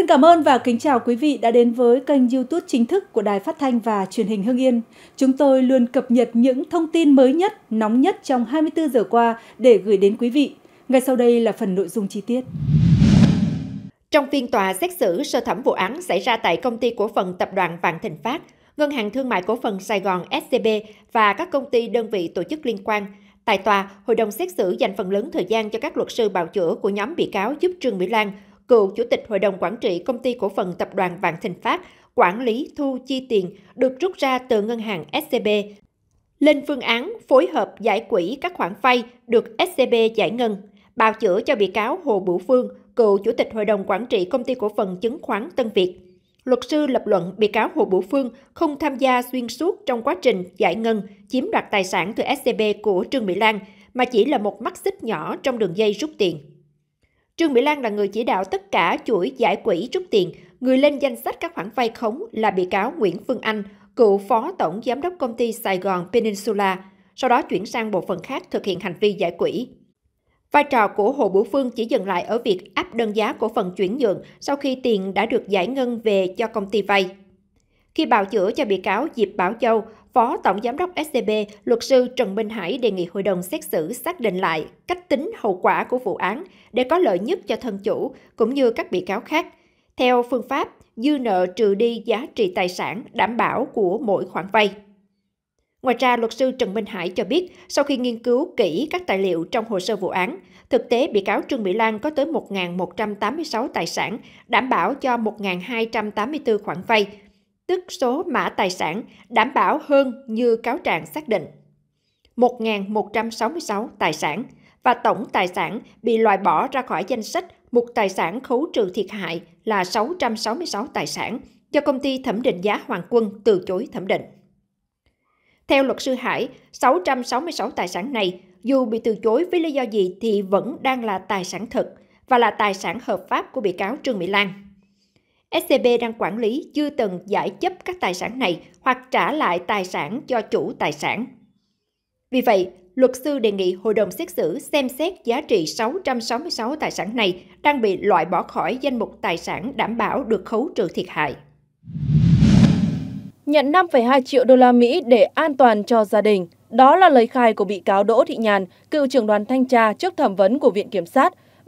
Xin cảm ơn và kính chào quý vị đã đến với kênh YouTube chính thức của Đài Phát thanh và Truyền hình Hưng Yên. Chúng tôi luôn cập nhật những thông tin mới nhất, nóng nhất trong 24 giờ qua để gửi đến quý vị. Ngay sau đây là phần nội dung chi tiết. Trong phiên tòa xét xử sơ thẩm vụ án xảy ra tại công ty cổ phần tập đoàn Vạn Thịnh Phát, Ngân hàng Thương mại Cổ phần Sài Gòn SCB và các công ty đơn vị tổ chức liên quan, tại tòa, hội đồng xét xử dành phần lớn thời gian cho các luật sư bào chữa của nhóm bị cáo giúp Trương Mỹ Lan – cựu chủ tịch hội đồng quản trị công ty cổ phần tập đoàn Vạn Thịnh Phát, quản lý thu chi tiền được rút ra từ ngân hàng SCB, lên phương án phối hợp giải quỹ các khoản vay được SCB giải ngân, bào chữa cho bị cáo Hồ Bửu Phương, cựu chủ tịch hội đồng quản trị công ty cổ phần chứng khoán Tân Việt. Luật sư lập luận bị cáo Hồ Bửu Phương không tham gia xuyên suốt trong quá trình giải ngân, chiếm đoạt tài sản từ SCB của Trương Mỹ Lan, mà chỉ là một mắt xích nhỏ trong đường dây rút tiền. Trương Mỹ Lan là người chỉ đạo tất cả chuỗi giải quỹ rút tiền, người lên danh sách các khoản vay khống là bị cáo Nguyễn Phương Anh, cựu phó tổng giám đốc công ty Sài Gòn Peninsula, sau đó chuyển sang bộ phận khác thực hiện hành vi giải quỹ. Vai trò của Hồ Bửu Phương chỉ dừng lại ở việc áp đơn giá cổ phần chuyển nhượng sau khi tiền đã được giải ngân về cho công ty vay. Khi bào chữa cho bị cáo Diệp Bảo Châu, Phó Tổng Giám đốc SCB, luật sư Trần Minh Hải đề nghị hội đồng xét xử xác định lại cách tính hậu quả của vụ án để có lợi nhất cho thân chủ cũng như các bị cáo khác. Theo phương pháp, dư nợ trừ đi giá trị tài sản đảm bảo của mỗi khoản vay. Ngoài ra, luật sư Trần Minh Hải cho biết, sau khi nghiên cứu kỹ các tài liệu trong hồ sơ vụ án, thực tế bị cáo Trương Mỹ Lan có tới 1.186 tài sản, đảm bảo cho 1.284 khoản vay, tức số mã tài sản đảm bảo hơn như cáo trạng xác định. 1.166 tài sản và tổng tài sản bị loại bỏ ra khỏi danh sách mục tài sản khấu trừ thiệt hại là 666 tài sản do công ty thẩm định giá Hoàng Quân từ chối thẩm định. Theo luật sư Hải, 666 tài sản này dù bị từ chối với lý do gì thì vẫn đang là tài sản thực và là tài sản hợp pháp của bị cáo Trương Mỹ Lan. SCB đang quản lý chưa từng giải chấp các tài sản này hoặc trả lại tài sản cho chủ tài sản. Vì vậy, luật sư đề nghị hội đồng xét xử xem xét giá trị 666 tài sản này đang bị loại bỏ khỏi danh mục tài sản đảm bảo được khấu trừ thiệt hại. Nhận 5,2 triệu đô la Mỹ để an toàn cho gia đình, đó là lời khai của bị cáo Đỗ Thị Nhàn, cựu trưởng đoàn thanh tra trước thẩm vấn của Viện Kiểm sát –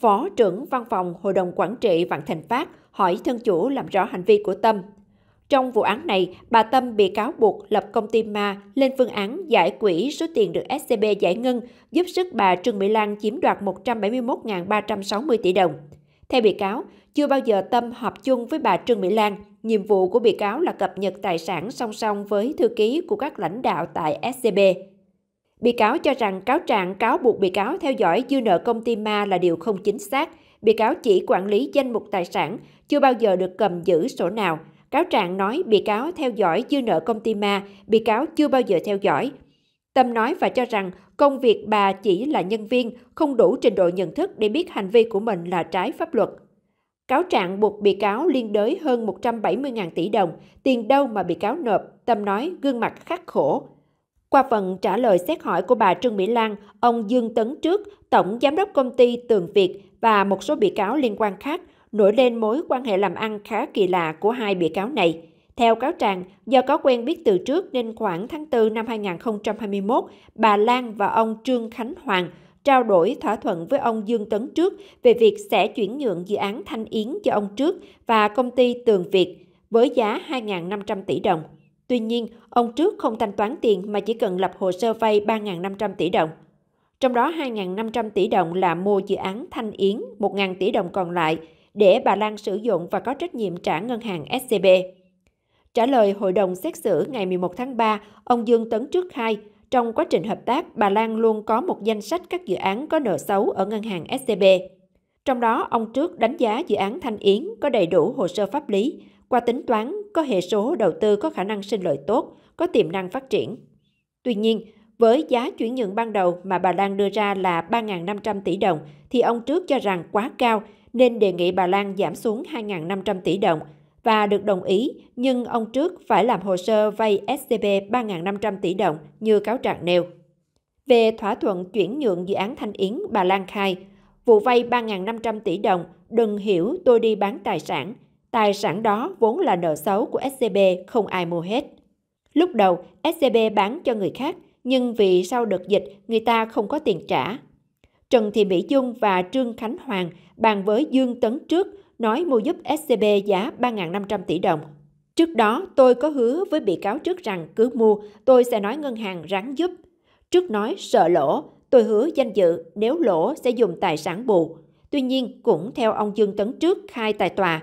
Phó trưởng Văn phòng Hội đồng Quản trị Vạn Thành Phát hỏi thân chủ làm rõ hành vi của Tâm. Trong vụ án này, bà Tâm bị cáo buộc lập công ty ma lên phương án giải quỹ số tiền được SCB giải ngân, giúp sức bà Trương Mỹ Lan chiếm đoạt 171.360 tỷ đồng. Theo bị cáo, chưa bao giờ Tâm họp chung với bà Trương Mỹ Lan. Nhiệm vụ của bị cáo là cập nhật tài sản song song với thư ký của các lãnh đạo tại SCB. Bị cáo cho rằng cáo trạng cáo buộc bị cáo theo dõi dư nợ công ty ma là điều không chính xác. Bị cáo chỉ quản lý danh mục tài sản, chưa bao giờ được cầm giữ sổ nào. Cáo trạng nói bị cáo theo dõi dư nợ công ty ma, bị cáo chưa bao giờ theo dõi. Tâm nói và cho rằng công việc bà chỉ là nhân viên, không đủ trình độ nhận thức để biết hành vi của mình là trái pháp luật. Cáo trạng buộc bị cáo liên đới hơn 170.000 tỷ đồng, tiền đâu mà bị cáo nộp, Tâm nói gương mặt khắc khổ. Qua phần trả lời xét hỏi của bà Trương Mỹ Lan, ông Dương Tấn Trước, Tổng Giám đốc Công ty Tường Việt và một số bị cáo liên quan khác nổi lên mối quan hệ làm ăn khá kỳ lạ của hai bị cáo này. Theo cáo trạng, do có quen biết từ trước nên khoảng tháng 4 năm 2021, bà Lan và ông Trương Khánh Hoàng trao đổi thỏa thuận với ông Dương Tấn Trước về việc sẽ chuyển nhượng dự án Thanh Yến cho ông Trước và công ty Tường Việt với giá 2.500 tỷ đồng. Tuy nhiên, ông trước không thanh toán tiền mà chỉ cần lập hồ sơ vay 3.500 tỷ đồng. Trong đó 2.500 tỷ đồng là mua dự án Thanh Yến, 1.000 tỷ đồng còn lại để bà Lan sử dụng và có trách nhiệm trả ngân hàng SCB. Trả lời hội đồng xét xử ngày 11 tháng 3, ông Dương Tấn Trước khai, trong quá trình hợp tác, bà Lan luôn có một danh sách các dự án có nợ xấu ở ngân hàng SCB. Trong đó, ông Trước đánh giá dự án Thanh Yến có đầy đủ hồ sơ pháp lý qua tính toán, có hệ số đầu tư có khả năng sinh lợi tốt, có tiềm năng phát triển. Tuy nhiên, với giá chuyển nhượng ban đầu mà Bà Lan đưa ra là 3.500 tỷ đồng thì ông trước cho rằng quá cao nên đề nghị Bà Lan giảm xuống 2.500 tỷ đồng và được đồng ý nhưng ông trước phải làm hồ sơ vay SCB 3.500 tỷ đồng như cáo trạng nêu. Về thỏa thuận chuyển nhượng dự án Thanh Yến, bà Lan khai, vụ vay 3.500 tỷ đồng, đừng hiểu tôi đi bán tài sản, Tài sản đó vốn là nợ xấu của SCB không ai mua hết. Lúc đầu, SCB bán cho người khác, nhưng vì sau đợt dịch người ta không có tiền trả. Trần Thị Mỹ Dung và Trương Khánh Hoàng bàn với Dương Tấn trước nói mua giúp SCB giá 3.500 tỷ đồng. Trước đó, tôi có hứa với bị cáo trước rằng cứ mua, tôi sẽ nói ngân hàng ráng giúp. Trước nói sợ lỗ, tôi hứa danh dự nếu lỗ sẽ dùng tài sản bù. Tuy nhiên, cũng theo ông Dương Tấn trước khai tại tòa,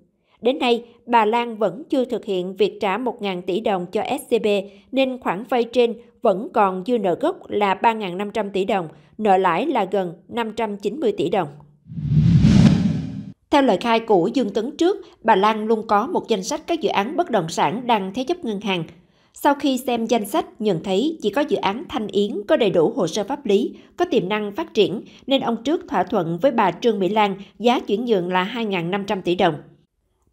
Đến nay, bà Lan vẫn chưa thực hiện việc trả 1.000 tỷ đồng cho SCB nên khoản vay trên vẫn còn dư nợ gốc là 3.500 tỷ đồng, nợ lãi là gần 590 tỷ đồng. Theo lời khai của Dương Tấn trước, bà Lan luôn có một danh sách các dự án bất động sản đang thế chấp ngân hàng. Sau khi xem danh sách, nhận thấy chỉ có dự án Thanh Yến có đầy đủ hồ sơ pháp lý, có tiềm năng phát triển, nên ông trước thỏa thuận với bà Trương Mỹ Lan giá chuyển nhượng là 2.500 tỷ đồng.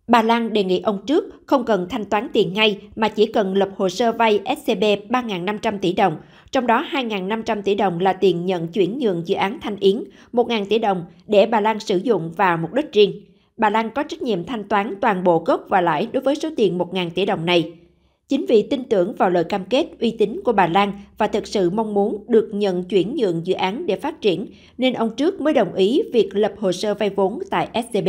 Bà Lan đề nghị ông trước không cần thanh toán tiền ngay mà chỉ cần lập hồ sơ vay SCB 3.500 tỷ đồng, trong đó 2.500 tỷ đồng là tiền nhận chuyển nhượng dự án Thanh Yến, 1.000 tỷ đồng để bà Lan sử dụng vào mục đích riêng. Bà Lan có trách nhiệm thanh toán toàn bộ gốc và lãi đối với số tiền 1.000 tỷ đồng này. Chính vì tin tưởng vào lời cam kết uy tín của bà Lan và thực sự mong muốn được nhận chuyển nhượng dự án để phát triển, nên ông trước mới đồng ý việc lập hồ sơ vay vốn tại SCB.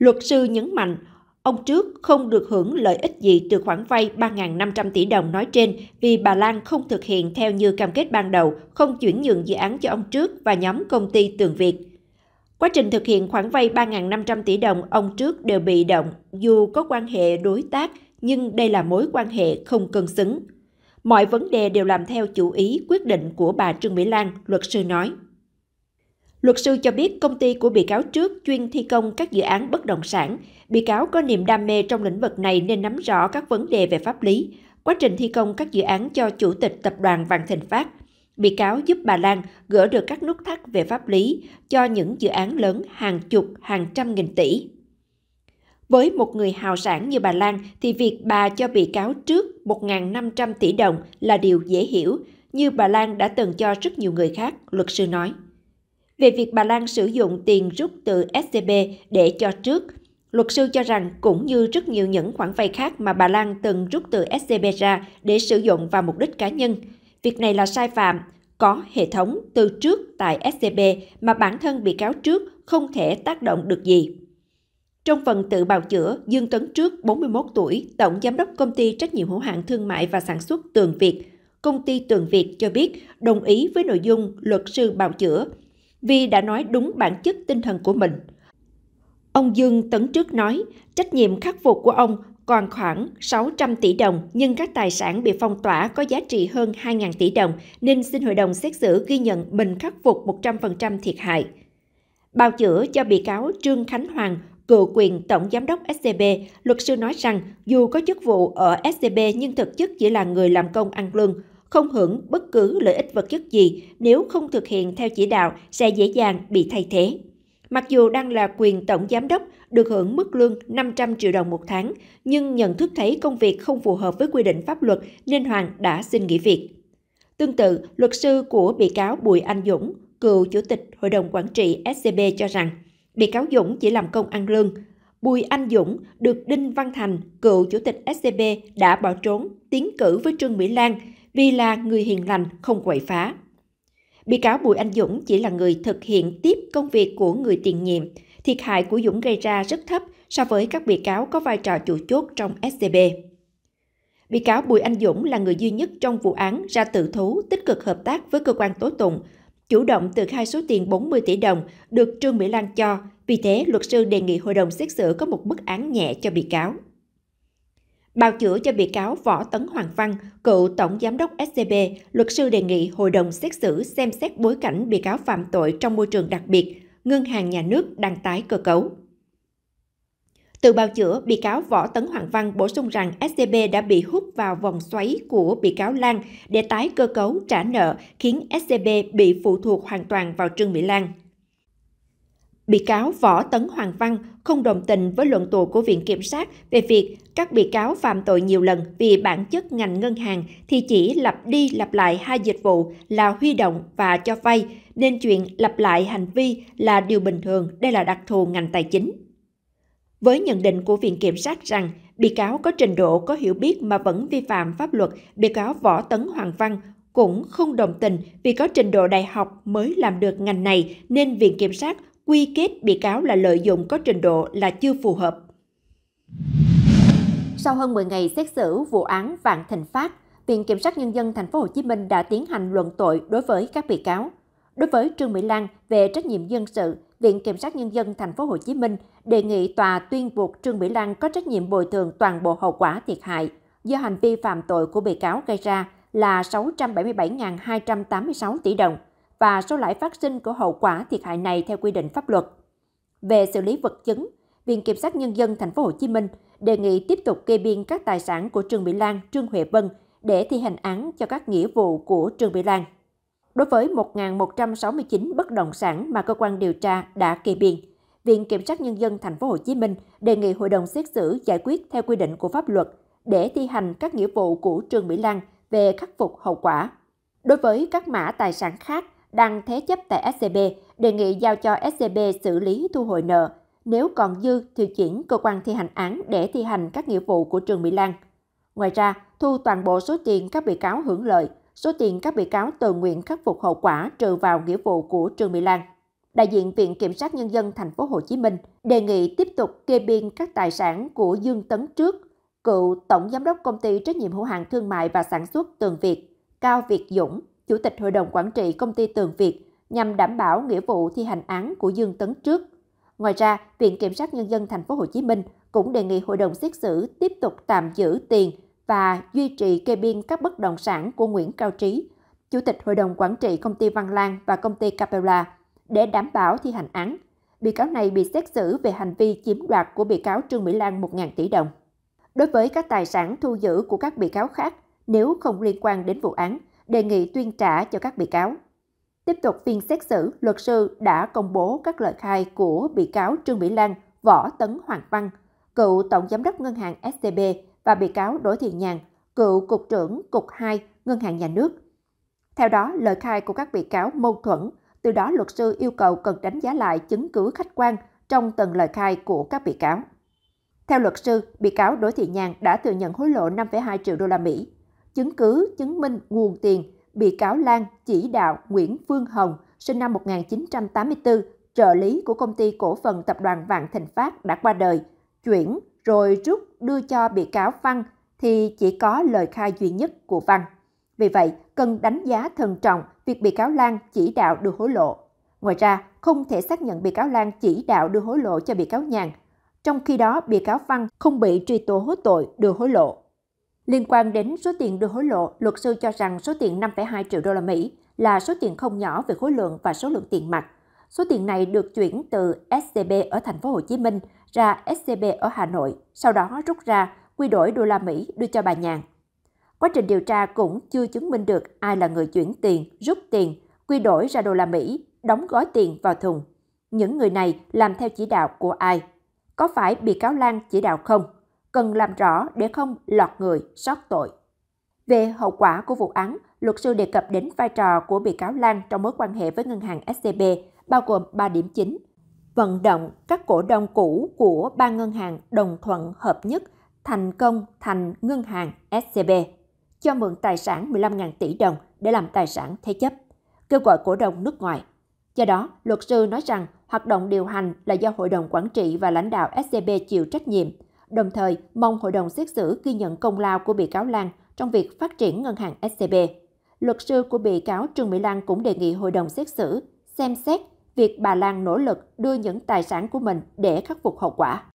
Luật sư nhấn mạnh, ông trước không được hưởng lợi ích gì từ khoản vay 3.500 tỷ đồng nói trên vì bà Lan không thực hiện theo như cam kết ban đầu, không chuyển nhượng dự án cho ông trước và nhóm công ty Tường Việt. Quá trình thực hiện khoản vay 3.500 tỷ đồng, ông trước đều bị động, dù có quan hệ đối tác, nhưng đây là mối quan hệ không cân xứng. Mọi vấn đề đều làm theo chủ ý quyết định của bà Trương Mỹ Lan, luật sư nói. Luật sư cho biết công ty của bị cáo trước chuyên thi công các dự án bất động sản. Bị cáo có niềm đam mê trong lĩnh vực này nên nắm rõ các vấn đề về pháp lý. Quá trình thi công các dự án cho Chủ tịch Tập đoàn Vạn Thịnh Phát, bị cáo giúp bà Lan gỡ được các nút thắt về pháp lý cho những dự án lớn hàng chục, hàng trăm nghìn tỷ. Với một người hào sản như bà Lan thì việc bà cho bị cáo trước 1.500 tỷ đồng là điều dễ hiểu, như bà Lan đã từng cho rất nhiều người khác, luật sư nói về việc bà Lan sử dụng tiền rút từ SCB để cho trước. Luật sư cho rằng cũng như rất nhiều những khoản vay khác mà bà Lan từng rút từ SCB ra để sử dụng vào mục đích cá nhân. Việc này là sai phạm, có hệ thống từ trước tại SCB mà bản thân bị cáo trước không thể tác động được gì. Trong phần tự bào chữa, Dương Tấn Trước, 41 tuổi, tổng giám đốc công ty trách nhiệm hữu hạn thương mại và sản xuất Tường Việt, công ty Tường Việt cho biết đồng ý với nội dung luật sư bào chữa, vì đã nói đúng bản chất tinh thần của mình. Ông Dương Tấn Trước nói, trách nhiệm khắc phục của ông còn khoảng 600 tỷ đồng, nhưng các tài sản bị phong tỏa có giá trị hơn 2.000 tỷ đồng, nên xin hội đồng xét xử ghi nhận mình khắc phục 100% thiệt hại. Bào chữa cho bị cáo Trương Khánh Hoàng, cựu quyền tổng giám đốc SCB, luật sư nói rằng dù có chức vụ ở SCB nhưng thực chất chỉ là người làm công ăn lương, không hưởng bất cứ lợi ích vật chất gì nếu không thực hiện theo chỉ đạo sẽ dễ dàng bị thay thế. Mặc dù đang là quyền tổng giám đốc, được hưởng mức lương 500 triệu đồng một tháng, nhưng nhận thức thấy công việc không phù hợp với quy định pháp luật nên Hoàng đã xin nghỉ việc. Tương tự, luật sư của bị cáo Bùi Anh Dũng, cựu chủ tịch Hội đồng Quản trị SCB cho rằng, bị cáo Dũng chỉ làm công ăn lương. Bùi Anh Dũng được Đinh Văn Thành, cựu chủ tịch SCB đã bỏ trốn, tiến cử với Trương Mỹ Lan, vì là người hiền lành không quậy phá. Bị cáo Bùi Anh Dũng chỉ là người thực hiện tiếp công việc của người tiền nhiệm, thiệt hại của Dũng gây ra rất thấp so với các bị cáo có vai trò chủ chốt trong SCB. Bị cáo Bùi Anh Dũng là người duy nhất trong vụ án ra tự thú tích cực hợp tác với cơ quan tố tụng, chủ động từ khai số tiền 40 tỷ đồng được Trương Mỹ Lan cho, vì thế luật sư đề nghị hội đồng xét xử có một mức án nhẹ cho bị cáo. Bào chữa cho bị cáo Võ Tấn Hoàng Văn, cựu Tổng Giám đốc SCB, luật sư đề nghị Hội đồng xét xử xem xét bối cảnh bị cáo phạm tội trong môi trường đặc biệt, ngân hàng nhà nước đang tái cơ cấu. Từ bào chữa, bị cáo Võ Tấn Hoàng Văn bổ sung rằng SCB đã bị hút vào vòng xoáy của bị cáo Lan để tái cơ cấu trả nợ, khiến SCB bị phụ thuộc hoàn toàn vào Trương Mỹ Lan. Bị cáo Võ Tấn Hoàng Văn không đồng tình với luận tù của Viện Kiểm sát về việc các bị cáo phạm tội nhiều lần vì bản chất ngành ngân hàng thì chỉ lặp đi lặp lại hai dịch vụ là huy động và cho vay, nên chuyện lặp lại hành vi là điều bình thường, đây là đặc thù ngành tài chính. Với nhận định của Viện Kiểm sát rằng bị cáo có trình độ có hiểu biết mà vẫn vi phạm pháp luật, bị cáo Võ Tấn Hoàng Văn cũng không đồng tình vì có trình độ đại học mới làm được ngành này nên Viện Kiểm sát quy kết bị cáo là lợi dụng có trình độ là chưa phù hợp. Sau hơn 10 ngày xét xử vụ án Vạn Thịnh Phát, Viện Kiểm sát Nhân dân Thành phố Hồ Chí Minh đã tiến hành luận tội đối với các bị cáo. Đối với Trương Mỹ Lan về trách nhiệm dân sự, Viện Kiểm sát Nhân dân Thành phố Hồ Chí Minh đề nghị tòa tuyên buộc Trương Mỹ Lan có trách nhiệm bồi thường toàn bộ hậu quả thiệt hại do hành vi phạm tội của bị cáo gây ra là 677.286 tỷ đồng – và số lãi phát sinh của hậu quả thiệt hại này theo quy định pháp luật. Về xử lý vật chứng, Viện Kiểm sát Nhân dân Thành phố Hồ Chí Minh đề nghị tiếp tục kê biên các tài sản của Trương Mỹ Lan, Trương Huệ Vân để thi hành án cho các nghĩa vụ của Trương Mỹ Lan. Đối với 1.169 bất động sản mà cơ quan điều tra đã kê biên, Viện Kiểm sát Nhân dân Thành phố Hồ Chí Minh đề nghị hội đồng xét xử giải quyết theo quy định của pháp luật để thi hành các nghĩa vụ của Trương Mỹ Lan về khắc phục hậu quả. Đối với các mã tài sản khác đang thế chấp tại SCB, đề nghị giao cho SCB xử lý thu hồi nợ. Nếu còn dư thì chuyển cơ quan thi hành án để thi hành các nghĩa vụ của trường Mỹ Lan. Ngoài ra, thu toàn bộ số tiền các bị cáo hưởng lợi, số tiền các bị cáo tự nguyện khắc phục hậu quả trừ vào nghĩa vụ của trường Mỹ Lan. Đại diện Viện Kiểm sát Nhân dân Thành phố Hồ Chí Minh đề nghị tiếp tục kê biên các tài sản của Dương Tấn Trước, cựu Tổng Giám đốc Công ty Trách nhiệm hữu hạn Thương mại và Sản xuất Tường Việt, Cao Việt Dũng, Chủ tịch Hội đồng Quản trị Công ty Tường Việt nhằm đảm bảo nghĩa vụ thi hành án của Dương Tấn trước. Ngoài ra, Viện Kiểm sát Nhân dân Thành phố Hồ Chí Minh cũng đề nghị hội đồng xét xử tiếp tục tạm giữ tiền và duy trì kê biên các bất động sản của Nguyễn Cao Trí, Chủ tịch Hội đồng Quản trị Công ty Văn Lang và Công ty Capella, để đảm bảo thi hành án. Bị cáo này bị xét xử về hành vi chiếm đoạt của bị cáo Trương Mỹ Lan 1.000 tỷ đồng. Đối với các tài sản thu giữ của các bị cáo khác, nếu không liên quan đến vụ án, đề nghị tuyên trả cho các bị cáo. Tiếp tục phiên xét xử, luật sư đã công bố các lời khai của bị cáo Trương Mỹ Lan, Võ Tấn Hoàng Văn, cựu Tổng Giám đốc Ngân hàng SCB và bị cáo Đỗ Thị Nhàn, cựu Cục trưởng Cục 2 Ngân hàng Nhà nước. Theo đó, lời khai của các bị cáo mâu thuẫn, từ đó luật sư yêu cầu cần đánh giá lại chứng cứ khách quan trong từng lời khai của các bị cáo. Theo luật sư, bị cáo Đỗ Thị Nhàn đã thừa nhận hối lộ 5,2 triệu đô la Mỹ chứng cứ chứng minh nguồn tiền bị cáo Lan chỉ đạo Nguyễn Phương Hồng, sinh năm 1984, trợ lý của công ty cổ phần tập đoàn Vạn Thịnh Phát đã qua đời, chuyển rồi rút đưa cho bị cáo Văn thì chỉ có lời khai duy nhất của Văn. Vì vậy, cần đánh giá thận trọng việc bị cáo Lan chỉ đạo đưa hối lộ. Ngoài ra, không thể xác nhận bị cáo Lan chỉ đạo đưa hối lộ cho bị cáo Nhàn. Trong khi đó, bị cáo Văn không bị truy tố tội đưa hối lộ. Liên quan đến số tiền đưa hối lộ, luật sư cho rằng số tiền 5,2 triệu đô la Mỹ là số tiền không nhỏ về khối lượng và số lượng tiền mặt. Số tiền này được chuyển từ SCB ở thành phố Hồ Chí Minh ra SCB ở Hà Nội, sau đó rút ra quy đổi đô la Mỹ đưa cho bà Nhàn. Quá trình điều tra cũng chưa chứng minh được ai là người chuyển tiền, rút tiền, quy đổi ra đô la Mỹ, đóng gói tiền vào thùng. Những người này làm theo chỉ đạo của ai? Có phải bị cáo Lan chỉ đạo không? cần làm rõ để không lọt người sót tội. Về hậu quả của vụ án, luật sư đề cập đến vai trò của bị cáo Lan trong mối quan hệ với ngân hàng SCB, bao gồm 3 điểm chính. Vận động các cổ đông cũ của ba ngân hàng đồng thuận hợp nhất thành công thành ngân hàng SCB, cho mượn tài sản 15.000 tỷ đồng để làm tài sản thế chấp, kêu gọi cổ đông nước ngoài. Do đó, luật sư nói rằng hoạt động điều hành là do hội đồng quản trị và lãnh đạo SCB chịu trách nhiệm – đồng thời mong hội đồng xét xử ghi nhận công lao của bị cáo Lan trong việc phát triển ngân hàng SCB. Luật sư của bị cáo Trương Mỹ Lan cũng đề nghị hội đồng xét xử xem xét việc bà Lan nỗ lực đưa những tài sản của mình để khắc phục hậu quả.